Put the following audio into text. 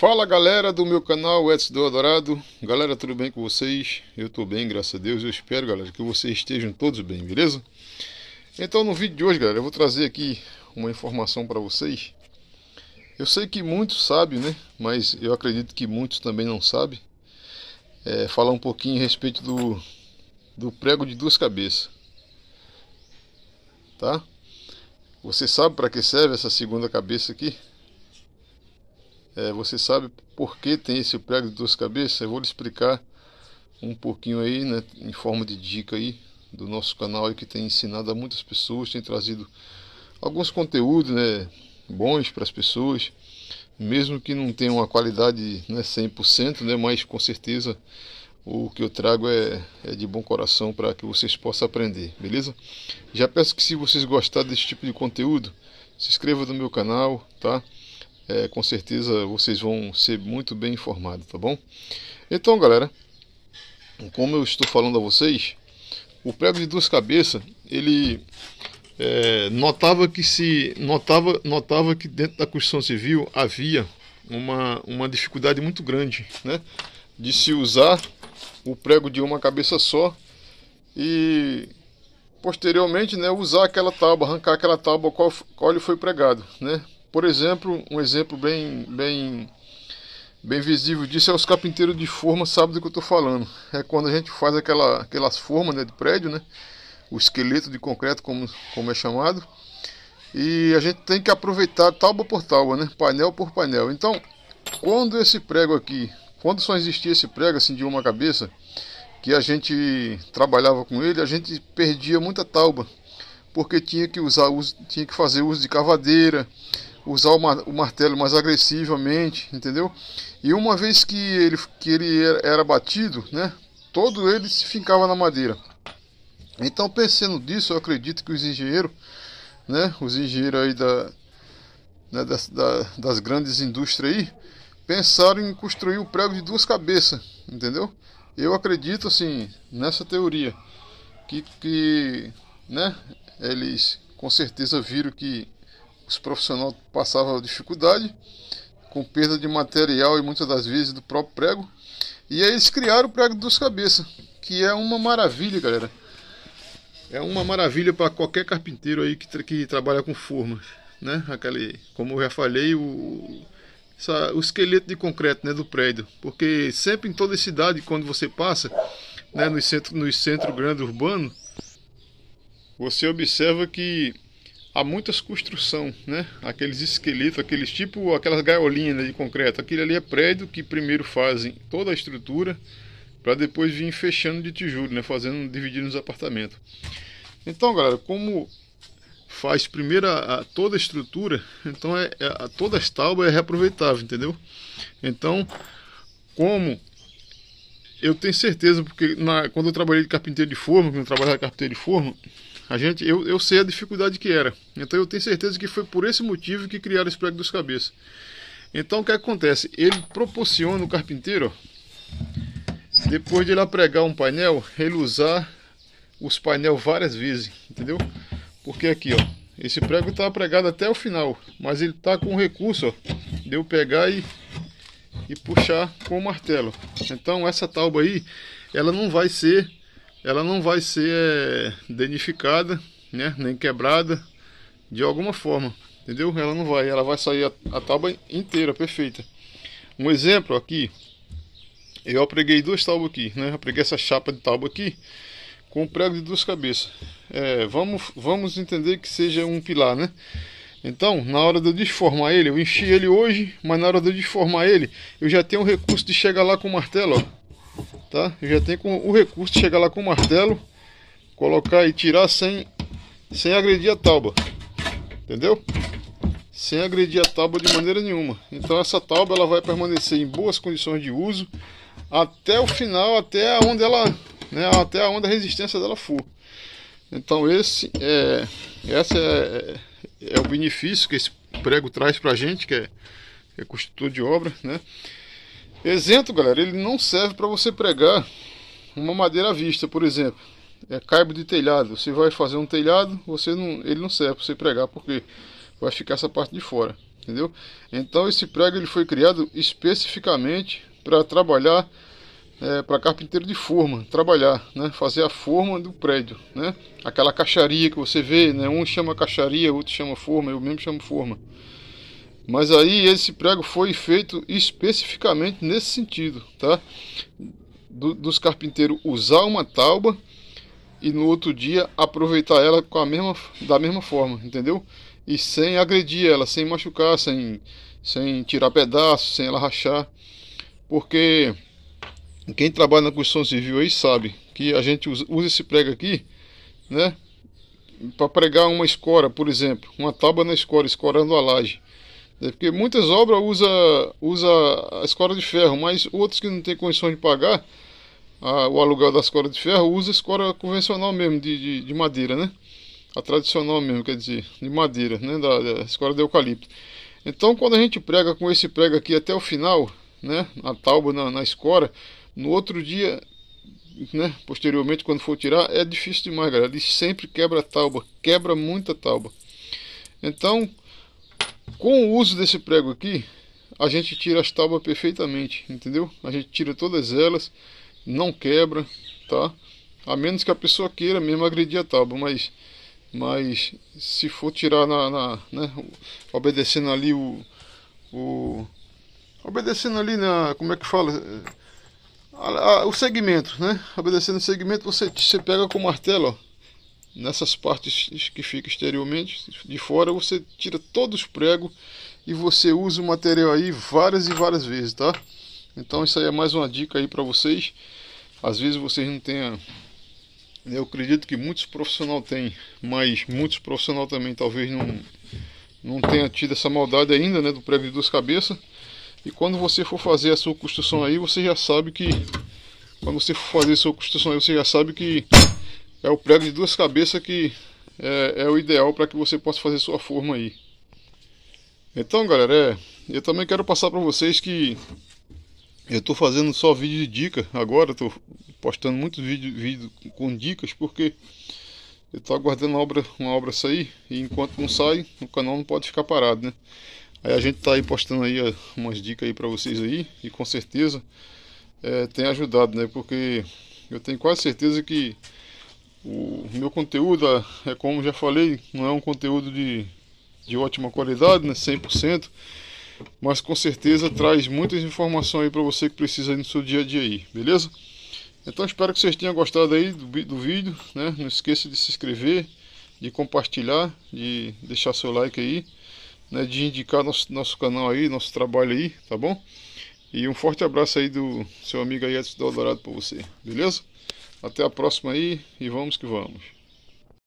Fala galera do meu canal Edson Adorado, galera tudo bem com vocês? Eu estou bem, graças a Deus, eu espero galera que vocês estejam todos bem, beleza? Então no vídeo de hoje galera, eu vou trazer aqui uma informação para vocês Eu sei que muitos sabem né, mas eu acredito que muitos também não sabem é, Falar um pouquinho a respeito do, do prego de duas cabeças Tá? Você sabe para que serve essa segunda cabeça aqui? É, você sabe por que tem esse prego de duas cabeças? Eu vou lhe explicar um pouquinho aí, né, em forma de dica aí do nosso canal aí que tem ensinado a muitas pessoas, tem trazido alguns conteúdos, né, bons para as pessoas, mesmo que não tenha uma qualidade, né, 100%, né, mas com certeza o que eu trago é, é de bom coração para que vocês possam aprender, beleza? Já peço que se vocês gostarem desse tipo de conteúdo, se inscreva no meu canal, tá? é, com certeza vocês vão ser muito bem informados, tá bom? Então, galera, como eu estou falando a vocês, o prego de duas cabeças, ele é, notava que se notava notava que dentro da construção civil havia uma, uma dificuldade muito grande, né, de se usar o prego de uma cabeça só e posteriormente, né, usar aquela tábua, arrancar aquela tábua qual, qual ele foi pregado, né? Por exemplo, um exemplo bem, bem, bem visível disso é os carpinteiros de forma, sabe do que eu estou falando. É quando a gente faz aquela, aquelas formas né, de prédio, né? o esqueleto de concreto, como, como é chamado. E a gente tem que aproveitar tábua por tábua, né? painel por painel. Então, quando esse prego aqui, quando só existia esse prego assim de uma cabeça, que a gente trabalhava com ele, a gente perdia muita tábua porque tinha que usar tinha que fazer uso de cavadeira, usar o, martelo mais agressivamente, entendeu? E uma vez que ele, que ele era, batido, né, todo ele se fincava na madeira. Então pensando nisso, eu acredito que os engenheiros, né, os engenheiros aí da, né, das, da, das grandes indústrias aí, pensaram em construir o prego de duas cabeças, entendeu? Eu acredito assim nessa teoria que, que né, eles com certeza viram que os profissionais passavam dificuldade, com perda de material e muitas das vezes do próprio prego. E aí eles criaram o prego dos cabeças, que é uma maravilha, galera. É uma maravilha para qualquer carpinteiro aí que, tra que trabalha com formas, né? Aquele, como eu já falei, o, essa, o esqueleto de concreto né, do prédio. Porque sempre em toda cidade, quando você passa né, nos centros no centro grande urbano, você observa que há muitas construções, né? Aqueles esqueletos, aqueles tipo, aquelas gaiolinhas né, de concreto. aquele ali é prédio que primeiro fazem toda a estrutura para depois vir fechando de tijolo, né? Fazendo, dividindo os apartamentos. Então, galera, como faz primeiro a, a toda a estrutura, então é, é a, toda a tábua é reaproveitável, entendeu? Então, como eu tenho certeza, porque na, quando eu trabalhei de carpinteiro de forma, quando eu trabalhava de carpinteiro de forma, a gente, eu, eu sei a dificuldade que era. Então eu tenho certeza que foi por esse motivo que criaram esse prego dos cabeças. Então o que acontece? Ele proporciona o carpinteiro, depois de ele pregar um painel, ele usar os painel várias vezes, entendeu? Porque aqui, ó, esse prego tá pregado até o final, mas ele tá com recurso, ó, de eu pegar e, e puxar com o martelo. Então essa tábua aí, ela não vai ser ela não vai ser é, danificada, né, nem quebrada de alguma forma, entendeu? Ela não vai, ela vai sair a, a tábua inteira, perfeita. Um exemplo aqui, eu preguei duas tábuas aqui, né? Eu preguei essa chapa de tábua aqui com um prego de duas cabeças. É, vamos, vamos entender que seja um pilar, né? Então, na hora de eu desformar ele, eu enchi ele hoje, mas na hora de eu desformar ele, eu já tenho o recurso de chegar lá com o martelo, ó tá? já já com o recurso de chegar lá com o martelo, colocar e tirar sem, sem agredir a tábua, entendeu? Sem agredir a tábua de maneira nenhuma. Então essa tábua ela vai permanecer em boas condições de uso até o final, até onde ela, né, até onde a resistência dela for. Então esse é, essa é, é, é o benefício que esse prego traz para a gente, que é, que é construtor de obra, né? Exento, galera, ele não serve para você pregar uma madeira à vista, por exemplo. É caibo de telhado. Você vai fazer um telhado, você não, ele não serve para você pregar, porque vai ficar essa parte de fora, entendeu? Então esse prego ele foi criado especificamente para trabalhar é, para carpinteiro de forma, trabalhar, né? fazer a forma do prédio, né? aquela caixaria que você vê, né? um chama caixaria, outro chama forma, eu mesmo chamo forma. Mas aí esse prego foi feito especificamente nesse sentido, tá? Do, dos carpinteiros usar uma tauba e no outro dia aproveitar ela com a mesma, da mesma forma, entendeu? E sem agredir ela, sem machucar, sem, sem tirar pedaços, sem ela rachar. Porque quem trabalha na construção civil aí sabe que a gente usa, usa esse prego aqui, né? Para pregar uma escora, por exemplo, uma tábua na escora, escorando a laje. É, porque muitas obras usa, usa a escora de ferro, mas outros que não têm condições de pagar a, o aluguel da escora de ferro usa a escola convencional mesmo, de, de, de, madeira, né? A tradicional mesmo, quer dizer, de madeira, né? Da, da de eucalipto. Então, quando a gente prega com esse prego aqui até o final, né? Na tauba, na, na escora, no outro dia né, posteriormente quando for tirar, é difícil demais, galera. Ele sempre quebra a tauba, quebra muita tauba. Então, com o uso desse prego aqui, a gente tira as tábuas perfeitamente, entendeu? A gente tira todas elas, não quebra, tá? A menos que a pessoa queira mesmo agredir a tábua, mas, mas se for tirar na, na né, obedecendo ali o, o obedecendo ali na, como é que fala, a, a, o segmento, né? Obedecendo o segmento, você, você pega com o martelo, ó nessas partes que fica exteriormente de fora, você tira todos os pregos e você usa o material aí várias e várias vezes, tá? Então isso aí é mais uma dica aí para vocês. Às vezes vocês não tenham eu acredito que muitos profissionais têm, mas muitos profissionais também talvez não não tenha tido essa maldade ainda, né, do prego de duas cabeças. E quando você for fazer a sua construção aí, você já sabe que quando você for fazer a sua construção aí, você já sabe que é o prego de duas cabeças que é, é o ideal para que você possa fazer sua forma aí. Então galera, é, eu também quero passar para vocês que eu estou fazendo só vídeo de dica agora, estou postando muitos vídeos vídeo com dicas porque eu estou aguardando uma obra, uma obra sair e enquanto não sai, o canal não pode ficar parado, né? Aí a gente está aí postando aí ah, umas dicas aí para vocês aí e com certeza é, tem ajudado, né? Porque eu tenho quase certeza que o meu conteúdo, ah, é como já falei, não é um conteúdo de, de ótima qualidade, né, 100%, mas com certeza traz muitas informações aí para você que precisa no seu dia a dia aí, beleza? Então espero que vocês tenham gostado aí do, do vídeo, né? Não esqueça de se inscrever, de compartilhar, de deixar seu like aí, né? De indicar nosso, nosso canal aí, nosso trabalho aí, tá bom? E um forte abraço aí do seu amigo aí Edson Dourado para você, beleza? Até a próxima aí e vamos que vamos.